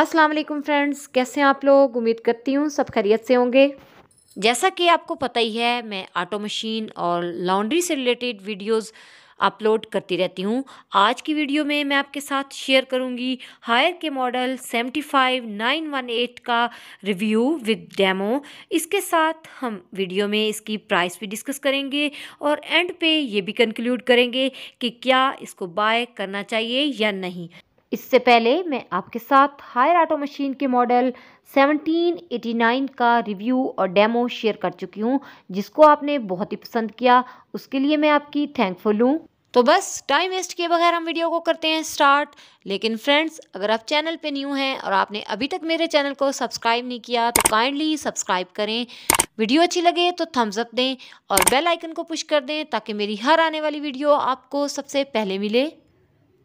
अस्सलाम वालेकुम फ्रेंड्स कैसे हैं आप लोग उम्मीद करती हूँ सब खैरियत से होंगे जैसा कि आपको पता ही है मैं ऑटो मशीन और लॉन्ड्री से रिलेटेड वीडियोस अपलोड करती रहती हूँ आज की वीडियो में मैं आपके साथ शेयर करूँगी हायर के मॉडल 75918 का रिव्यू विद डेमो इसके साथ हम वीडियो में इसकी प्राइस भी डिस्कस करेंगे और एंड पे ये भी कंक्लूड करेंगे कि क्या इसको बाय करना चाहिए या नहीं इससे पहले मैं आपके साथ हायर ऑटो मशीन के मॉडल 1789 का रिव्यू और डेमो शेयर कर चुकी हूँ जिसको आपने बहुत ही पसंद किया उसके लिए मैं आपकी थैंकफुल हूँ तो बस टाइम वेस्ट किए बगैर हम वीडियो को करते हैं स्टार्ट लेकिन फ्रेंड्स अगर आप चैनल पे न्यू हैं और आपने अभी तक मेरे चैनल को सब्सक्राइब नहीं किया तो काइंडली सब्सक्राइब करें वीडियो अच्छी लगे तो थम्स अप दें और बेल आइकन को पुश कर दें ताकि मेरी हर आने वाली वीडियो आपको सबसे पहले मिले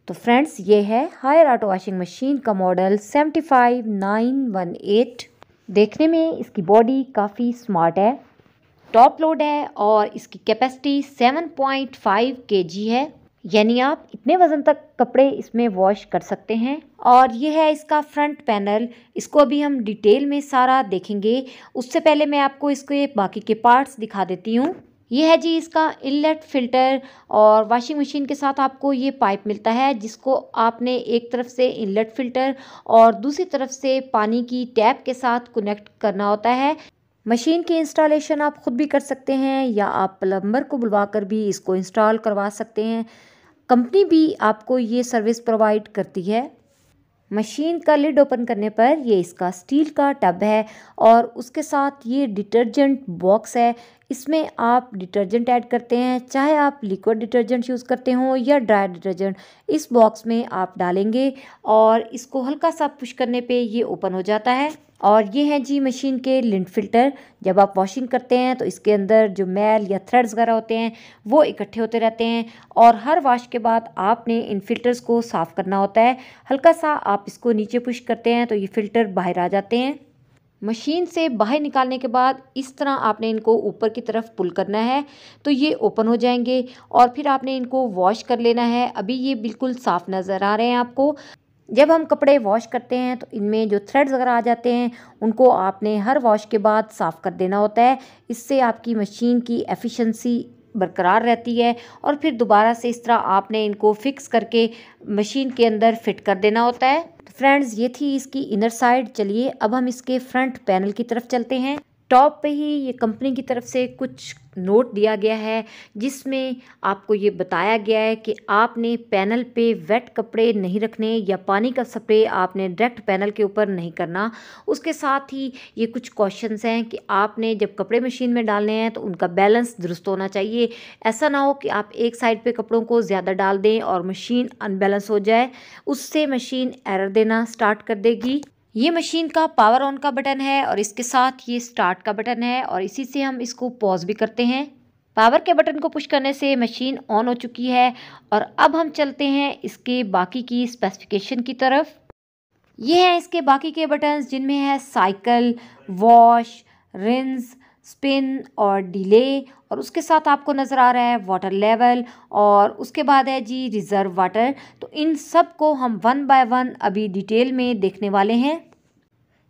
तो फ्रेंड्स ये है हायर ऑटो वॉशिंग मशीन का model seventy five nine one eight देखने में इसकी बॉडी काफ़ी स्मार्ट है टॉप लोड है और इसकी कैपेसिटी सेवन पॉइंट फाइव के जी है यानी आप इतने वज़न तक कपड़े इसमें वॉश कर सकते हैं और ये है इसका फ्रंट पैनल इसको अभी हम डिटेल में सारा देखेंगे उससे पहले मैं आपको इसके बाकी के पार्ट्स दिखा देती हूँ ये है जी इसका इनलेट फिल्टर और वाशिंग मशीन के साथ आपको ये पाइप मिलता है जिसको आपने एक तरफ से इनलेट फिल्टर और दूसरी तरफ से पानी की टैप के साथ कनेक्ट करना होता है मशीन की इंस्टॉलेशन आप ख़ुद भी कर सकते हैं या आप प्लम्बर को बुलवा कर भी इसको इंस्टॉल करवा सकते हैं कंपनी भी आपको ये सर्विस प्रोवाइड करती है मशीन का लिड ओपन करने पर ये इसका स्टील का टब है और उसके साथ ये डिटर्जेंट बॉक्स है इसमें आप डिटर्जेंट ऐड करते हैं चाहे आप लिक्विड डिटर्जेंट यूज़ करते हो या ड्राई डिटर्जेंट इस बॉक्स में आप डालेंगे और इसको हल्का सा पुश करने पे ये ओपन हो जाता है और ये हैं जी मशीन के लिंट फिल्टर जब आप वॉशिंग करते हैं तो इसके अंदर जो मैल या थ्रेड्स वगैरह होते हैं वो इकट्ठे होते रहते हैं और हर वॉश के बाद आपने इन फिल्टर्स को साफ़ करना होता है हल्का सा आप इसको नीचे पुश करते हैं तो ये फ़िल्टर बाहर आ जाते हैं मशीन से बाहर निकालने के बाद इस तरह आपने इनको ऊपर की तरफ पुल करना है तो ये ओपन हो जाएंगे और फिर आपने इनको वॉश कर लेना है अभी ये बिल्कुल साफ़ नज़र आ रहे हैं आपको जब हम कपड़े वॉश करते हैं तो इनमें जो थ्रेड्स वगैरह आ जाते हैं उनको आपने हर वॉश के बाद साफ़ कर देना होता है इससे आपकी मशीन की एफिशेंसी बरकरार रहती है और फिर दोबारा से इस तरह आपने इनको फ़िक्स करके मशीन के अंदर फिट कर देना होता है फ्रेंड्स ये थी इसकी इनर साइड चलिए अब हम इसके फ्रंट पैनल की तरफ चलते हैं टॉप पे ही ये कंपनी की तरफ से कुछ नोट दिया गया है जिसमें आपको ये बताया गया है कि आपने पैनल पे वेट कपड़े नहीं रखने या पानी का स्प्रे आपने डायरेक्ट पैनल के ऊपर नहीं करना उसके साथ ही ये कुछ क्वेश्चंस हैं कि आपने जब कपड़े मशीन में डालने हैं तो उनका बैलेंस दुरुस्त होना चाहिए ऐसा ना हो कि आप एक साइड पर कपड़ों को ज़्यादा डाल दें और मशीन अनबैलेंस हो जाए उससे मशीन एरर देना स्टार्ट कर देगी ये मशीन का पावर ऑन का बटन है और इसके साथ ये स्टार्ट का बटन है और इसी से हम इसको पॉज भी करते हैं पावर के बटन को पुश करने से मशीन ऑन हो चुकी है और अब हम चलते हैं इसके बाकी की स्पेसिफिकेशन की तरफ ये हैं इसके बाकी के बटन्स जिनमें है साइकिल वॉश रिंस स्पिन और डिले और उसके साथ आपको नज़र आ रहा है वाटर लेवल और उसके बाद है जी रिज़र्व वाटर तो इन सब को हम वन बाय वन अभी डिटेल में देखने वाले हैं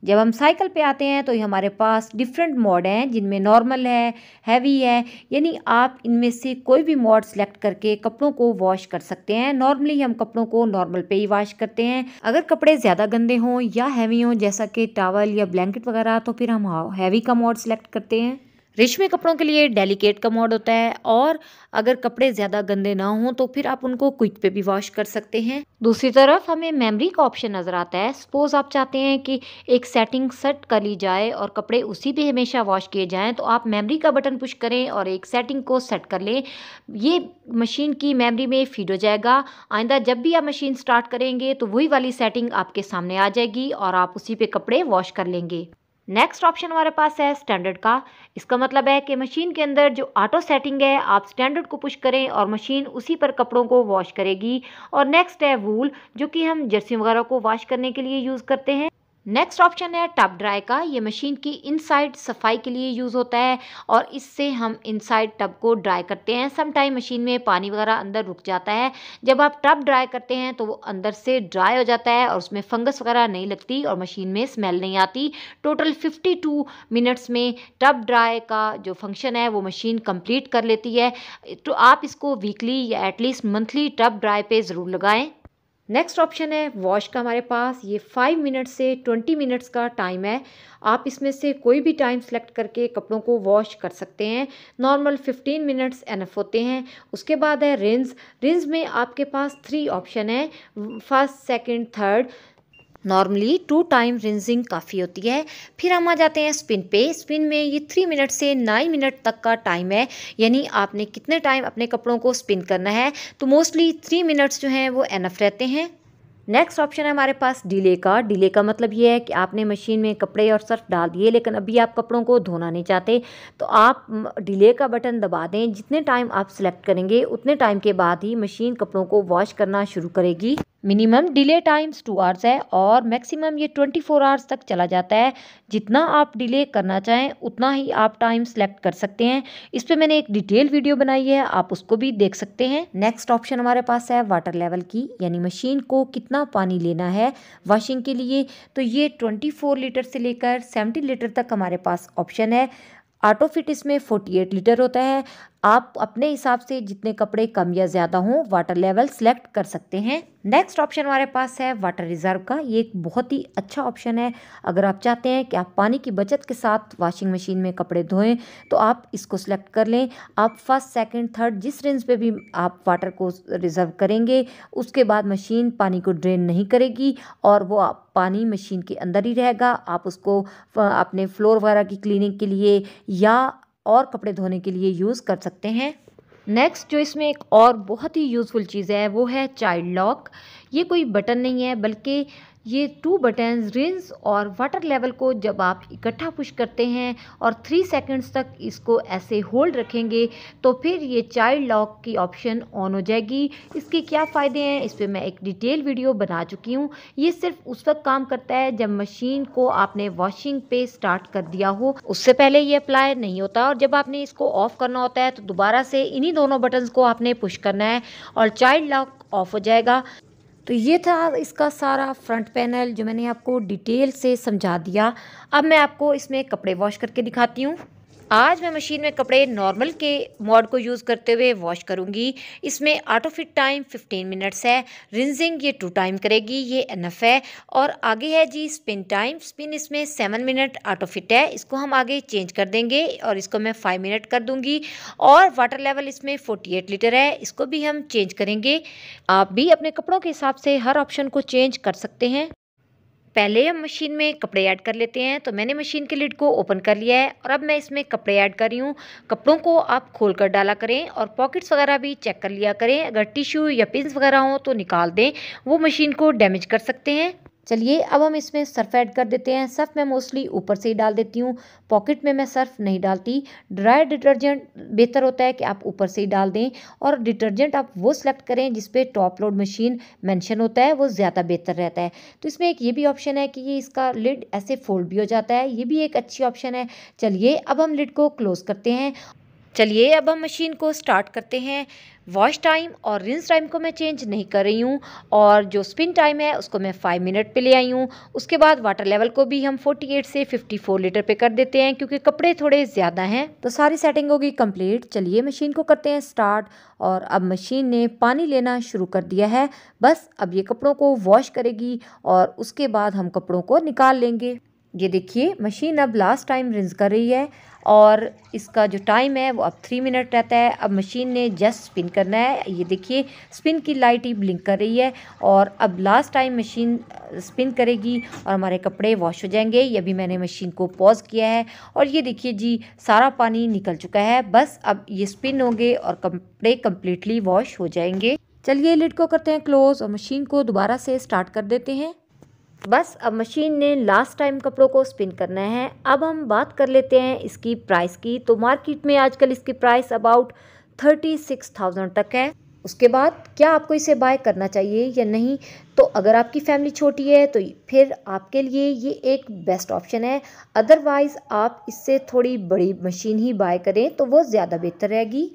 जब हम साइकिल पे आते हैं तो ये हमारे पास डिफरेंट मोड हैं जिनमें नॉर्मल है हैवी है यानी आप इनमें से कोई भी मोड सेलेक्ट करके कपड़ों को वॉश कर सकते हैं नॉर्मली हम कपड़ों को नॉर्मल पे ही वॉश करते हैं अगर कपड़े ज़्यादा गंदे हों या हैवी हों जैसा कि टावल या ब्लैंकेट वगैरह तो फिर हम हैवी का मोड सेलेक्ट करते हैं रेशमी कपड़ों के लिए डेलिकेट का मॉड होता है और अगर कपड़े ज़्यादा गंदे ना हों तो फिर आप उनको क्विक पे भी वॉश कर सकते हैं दूसरी तरफ हमें मेमरी का ऑप्शन नज़र आता है सपोज़ आप चाहते हैं कि एक सेटिंग सेट कर ली जाए और कपड़े उसी पर हमेशा वॉश किए जाएँ तो आप मेमरी का बटन पुश करें और एक सेटिंग को सेट कर लें ये मशीन की मेमरी में फीड हो जाएगा आइंदा जब भी आप मशीन स्टार्ट करेंगे तो वही वाली सेटिंग आपके सामने आ जाएगी और आप उसी पे कपड़े वॉश कर लेंगे नेक्स्ट ऑप्शन हमारे पास है स्टैंडर्ड का इसका मतलब है कि मशीन के अंदर जो ऑटो सेटिंग है आप स्टैंडर्ड को पुश करें और मशीन उसी पर कपड़ों को वॉश करेगी और नेक्स्ट है वूल जो कि हम जर्सी वगैरह को वॉश करने के लिए यूज़ करते हैं नेक्स्ट ऑप्शन है टप ड्राई का ये मशीन की इनसाइड सफाई के लिए यूज़ होता है और इससे हम इनसाइड टब को ड्राई करते हैं समटाइम मशीन में पानी वगैरह अंदर रुक जाता है जब आप टब ड्राई करते हैं तो वो अंदर से ड्राई हो जाता है और उसमें फंगस वगैरह नहीं लगती और मशीन में स्मेल नहीं आती टोटल टू मिनट्स में टब ड्राई का जो फंक्शन है वो मशीन कम्प्लीट कर लेती है तो आप इसको वीकली या एटलीस्ट मंथली टब ड्राई पर ज़रूर लगाएँ नेक्स्ट ऑप्शन है वॉश का हमारे पास ये फाइव मिनट से ट्वेंटी मिनट्स का टाइम है आप इसमें से कोई भी टाइम सेलेक्ट करके कपड़ों को वॉश कर सकते हैं नॉर्मल फिफ्टीन मिनट्स एनफ होते हैं उसके बाद है रिंस रिंस में आपके पास थ्री ऑप्शन है first second third normally two time rinsing काफ़ी होती है फिर हम आ जाते हैं स्पिन पे स्पिन में ये थ्री मिनट से नाइन मिनट तक का टाइम है यानी आपने कितने टाइम अपने कपड़ों को स्पिन करना है तो मोस्टली थ्री मिनट्स जो हैं वो एनफ रहते हैं नेक्स्ट ऑप्शन है हमारे पास डिले का डिले का मतलब ये है कि आपने मशीन में कपड़े और सर्फ डाल दिए लेकिन अभी आप कपड़ों को धोना नहीं चाहते तो आप डिले का बटन दबा दें जितने टाइम आप सिलेक्ट करेंगे उतने टाइम के बाद ही मशीन कपड़ों को वॉश करना शुरू करेगी minimum delay times two hours है और मैक्सिमम ये ट्वेंटी फोर आवर्स तक चला जाता है जितना आप डिले करना चाहें उतना ही आप टाइम सेलेक्ट कर सकते हैं इस पर मैंने एक डिटेल वीडियो बनाई है आप उसको भी देख सकते हैं नेक्स्ट ऑप्शन हमारे पास है वाटर लेवल की यानी मशीन को कितना कितना पानी लेना है वॉशिंग के लिए तो ये 24 लीटर से लेकर 70 लीटर तक हमारे पास ऑप्शन है फिट इसमें 48 लीटर होता है आप अपने हिसाब से जितने कपड़े कम या ज़्यादा हों वाटर लेवल सेलेक्ट कर सकते हैं नेक्स्ट ऑप्शन हमारे पास है वाटर रिज़र्व का ये एक बहुत ही अच्छा ऑप्शन है अगर आप चाहते हैं कि आप पानी की बचत के साथ वॉशिंग मशीन में कपड़े धोएं तो आप इसको सेलेक्ट कर लें आप फर्स्ट सेकंड थर्ड जिस रेंज पे भी आप वाटर को रिज़र्व करेंगे उसके बाद मशीन पानी को ड्रेन नहीं करेगी और वो आप पानी मशीन के अंदर ही रहेगा आप उसको अपने फ्लोर वगैरह की क्लीनिंग के लिए या और कपड़े धोने के लिए यूज़ कर सकते हैं नेक्स्ट जो इसमें एक और बहुत ही यूज़फुल चीज़ है वो है चाइल्ड लॉक ये कोई बटन नहीं है बल्कि ये टू बटन्स रिंस और वाटर लेवल को जब आप इकट्ठा पुश करते हैं और थ्री सेकंड्स तक इसको ऐसे होल्ड रखेंगे तो फिर ये चाइल्ड लॉक की ऑप्शन ऑन हो जाएगी इसके क्या फ़ायदे हैं इस पर मैं एक डिटेल वीडियो बना चुकी हूँ ये सिर्फ उस वक्त काम करता है जब मशीन को आपने वॉशिंग पे स्टार्ट कर दिया हो उससे पहले ये अप्लाई नहीं होता और जब आपने इसको ऑफ़ करना होता है तो दोबारा से इन्हीं दोनों बटन्स को आपने पुश करना है और चाइल्ड लॉक ऑफ हो जाएगा तो ये था इसका सारा फ्रंट पैनल जो मैंने आपको डिटेल से समझा दिया अब मैं आपको इसमें कपड़े वॉश करके दिखाती हूँ आज मैं मशीन में कपड़े नॉर्मल के मॉड को यूज़ करते हुए वॉश करूँगी इसमें आटो फिट टाइम 15 मिनट्स है रिंजिंग ये टू टाइम करेगी ये एनफ है और आगे है जी स्पिन टाइम स्पिन इसमें सेवन मिनट आटो फिट है इसको हम आगे चेंज कर देंगे और इसको मैं फाइव मिनट कर दूँगी और वाटर लेवल इसमें फोर्टी लीटर है इसको भी हम चेंज करेंगे आप भी अपने कपड़ों के हिसाब से हर ऑप्शन को चेंज कर सकते हैं पहले हम मशीन में कपड़े ऐड कर लेते हैं तो मैंने मशीन के लिड को ओपन कर लिया है और अब मैं इसमें कपड़े ऐड कर रही हूँ कपड़ों को आप खोल कर डाला करें और पॉकेट्स वगैरह भी चेक कर लिया करें अगर टिश्यू या पिंस वगैरह हो तो निकाल दें वो मशीन को डैमेज कर सकते हैं चलिए अब हम इसमें सर्फ ऐड कर देते हैं सर्फ मैं मोस्टली ऊपर से ही डाल देती हूँ पॉकेट में मैं सर्फ नहीं डालती ड्राई डिटर्जेंट बेहतर होता है कि आप ऊपर से ही डाल दें और डिटर्जेंट आप वो सिलेक्ट करें जिसपे टॉप लोड मशीन मैंशन होता है वो ज़्यादा बेहतर रहता है तो इसमें एक ये भी ऑप्शन है कि ये इसका लिड ऐसे फोल्ड भी हो जाता है ये भी एक अच्छी ऑप्शन है चलिए अब हम लिड को क्लोज़ करते हैं चलिए अब हम मशीन को स्टार्ट करते हैं वॉश टाइम और रिंस टाइम को मैं चेंज नहीं कर रही हूँ और जो स्पिन टाइम है उसको मैं फाइव मिनट पे ले आई हूँ उसके बाद वाटर लेवल को भी हम 48 से 54 लीटर पे कर देते हैं क्योंकि कपड़े थोड़े ज़्यादा हैं तो सारी सेटिंग होगी कंप्लीट चलिए मशीन को करते हैं स्टार्ट और अब मशीन ने पानी लेना शुरू कर दिया है बस अब ये कपड़ों को वॉश करेगी और उसके बाद हम कपड़ों को निकाल लेंगे ये देखिए मशीन अब लास्ट टाइम रिंस कर रही है और इसका जो टाइम है वो अब थ्री मिनट रहता है अब मशीन ने जस्ट स्पिन करना है ये देखिए स्पिन की लाइट ही ब्लिंक कर रही है और अब लास्ट टाइम मशीन स्पिन करेगी और हमारे कपड़े वॉश हो जाएंगे ये भी मैंने मशीन को पॉज किया है और ये देखिए जी सारा पानी निकल चुका है बस अब ये स्पिन होंगे और कपड़े कम्प्लीटली वॉश हो जाएंगे चलिए लिड को करते हैं क्लोज़ और मशीन को दोबारा से स्टार्ट कर देते हैं बस अब मशीन ने लास्ट टाइम कपड़ों को स्पिन करना है अब हम बात कर लेते हैं इसकी प्राइस की तो मार्केट में आजकल इसकी price about thirty six thousand तक है उसके बाद क्या आपको इसे बाय करना चाहिए या नहीं तो अगर आपकी फैमिली छोटी है तो फिर आपके लिए ये एक बेस्ट ऑप्शन है अदरवाइज़ आप इससे थोड़ी बड़ी मशीन ही बाय करें तो वो ज़्यादा बेहतर रहेगी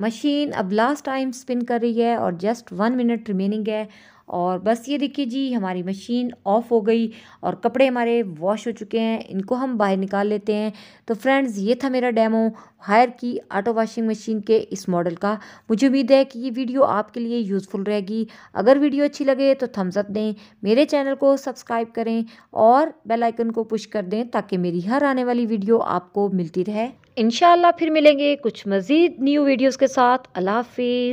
मशीन अब लास्ट टाइम स्पिन कर रही है और जस्ट वन मिनट रिमेनिंग है और बस ये देखिए जी हमारी मशीन ऑफ़ हो गई और कपड़े हमारे वॉश हो चुके हैं इनको हम बाहर निकाल लेते हैं तो फ्रेंड्स ये था मेरा डेमो हायर की ऑटो वॉशिंग मशीन के इस मॉडल का मुझे उम्मीद है कि ये वीडियो आपके लिए यूज़फुल रहेगी अगर वीडियो अच्छी लगे तो थम्स अप दें मेरे चैनल को सब्सक्राइब करें और बेल आइकन को पुश कर दें ताकि मेरी हर आने वाली वीडियो आपको मिलती रहे इन फिर मिलेंगे कुछ मज़ीद न्यू वीडियोज़ के साथ अल्लाह हाफिज़